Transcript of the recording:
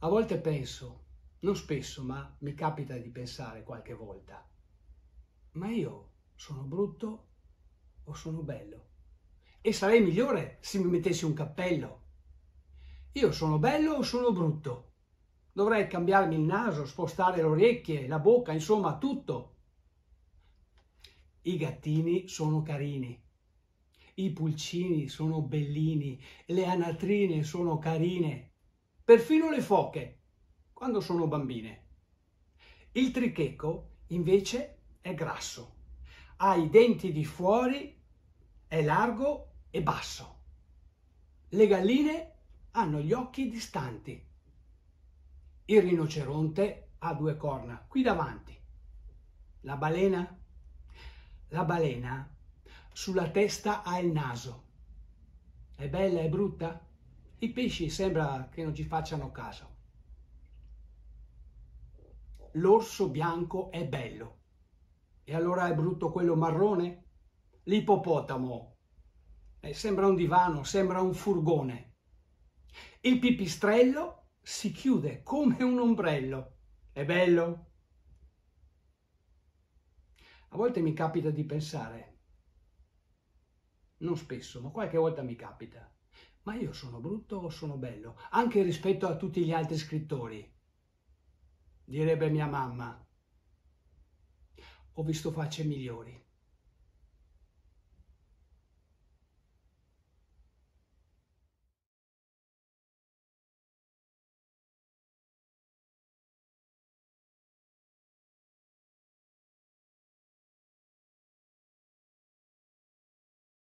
A volte penso, non spesso, ma mi capita di pensare qualche volta, ma io sono brutto o sono bello? E sarei migliore se mi mettessi un cappello. Io sono bello o sono brutto? Dovrei cambiarmi il naso, spostare le orecchie, la bocca, insomma tutto. I gattini sono carini, i pulcini sono bellini, le anatrine sono carine, perfino le foche, quando sono bambine. Il tricheco, invece, è grasso, ha i denti di fuori, è largo e basso. Le galline hanno gli occhi distanti. Il rinoceronte ha due corna qui davanti. La balena? La balena sulla testa ha il naso. È bella è brutta? I pesci sembra che non ci facciano caso. L'orso bianco è bello. E allora è brutto quello marrone? L'ippopotamo. Eh, sembra un divano, sembra un furgone. Il pipistrello si chiude come un ombrello. È bello? A volte mi capita di pensare, non spesso, ma qualche volta mi capita, ma io sono brutto o sono bello, anche rispetto a tutti gli altri scrittori, direbbe mia mamma. Ho visto facce migliori.